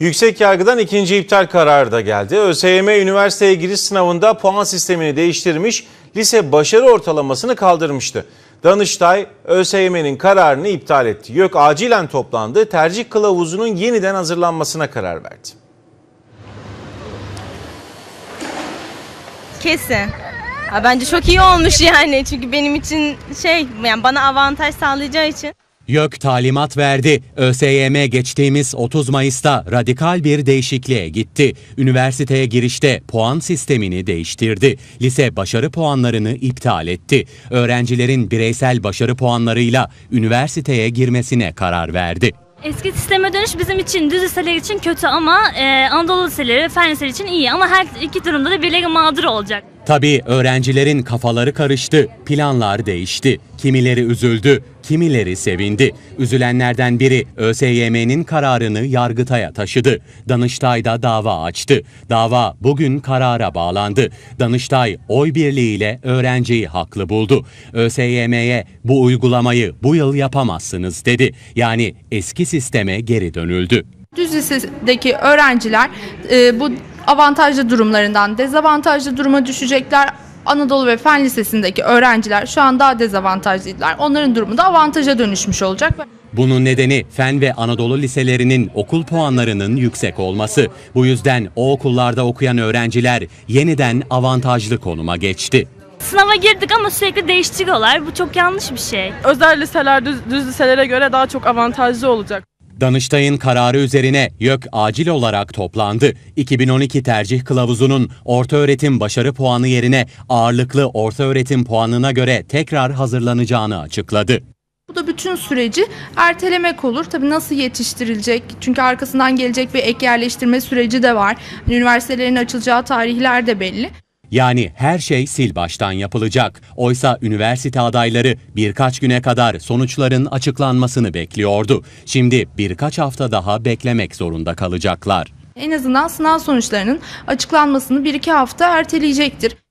Yüksek yargıdan ikinci iptal kararı da geldi. ÖSYM üniversiteye giriş sınavında puan sistemini değiştirmiş, lise başarı ortalamasını kaldırmıştı. Danıştay ÖSYM'nin kararını iptal etti. YÖK acilen toplandı, tercih kılavuzunun yeniden hazırlanmasına karar verdi. Kesin. Ha, bence çok iyi olmuş yani çünkü benim için şey yani bana avantaj sağlayacağı için. YÖK talimat verdi. ÖSYM geçtiğimiz 30 Mayıs'ta radikal bir değişikliğe gitti. Üniversiteye girişte puan sistemini değiştirdi. Lise başarı puanlarını iptal etti. Öğrencilerin bireysel başarı puanlarıyla üniversiteye girmesine karar verdi. Eski sisteme dönüş bizim için düz liseler için kötü ama e, Anadolu liseleri ve fen için iyi ama her iki durumda da birileri mağdur olacak. Tabii öğrencilerin kafaları karıştı, planlar değişti. Kimileri üzüldü, kimileri sevindi. Üzülenlerden biri ÖSYM'nin kararını Yargıtay'a taşıdı. Danıştay'da dava açtı. Dava bugün karara bağlandı. Danıştay oy birliğiyle öğrenciyi haklı buldu. ÖSYM'ye bu uygulamayı bu yıl yapamazsınız dedi. Yani eski sisteme geri dönüldü. Düz lisedeki öğrenciler e, bu avantajlı durumlarından dezavantajlı duruma düşecekler Anadolu ve Fen Lisesi'ndeki öğrenciler şu an daha dezavantajlıydılar. Onların durumu da avantaja dönüşmüş olacak. Bunun nedeni Fen ve Anadolu liselerinin okul puanlarının yüksek olması. Bu yüzden o okullarda okuyan öğrenciler yeniden avantajlı konuma geçti. Sınava girdik ama sürekli değiştiriyorlar. Bu çok yanlış bir şey. Özel liseler düz, düz liselere göre daha çok avantajlı olacak. Danıştay'ın kararı üzerine YÖK acil olarak toplandı. 2012 tercih kılavuzunun orta öğretim başarı puanı yerine ağırlıklı orta öğretim puanına göre tekrar hazırlanacağını açıkladı. Bu da bütün süreci ertelemek olur. Tabii nasıl yetiştirilecek? Çünkü arkasından gelecek bir ek yerleştirme süreci de var. Üniversitelerin açılacağı tarihler de belli. Yani her şey sil baştan yapılacak. Oysa üniversite adayları birkaç güne kadar sonuçların açıklanmasını bekliyordu. Şimdi birkaç hafta daha beklemek zorunda kalacaklar. En azından sınav sonuçlarının açıklanmasını 1-2 hafta erteleyecektir.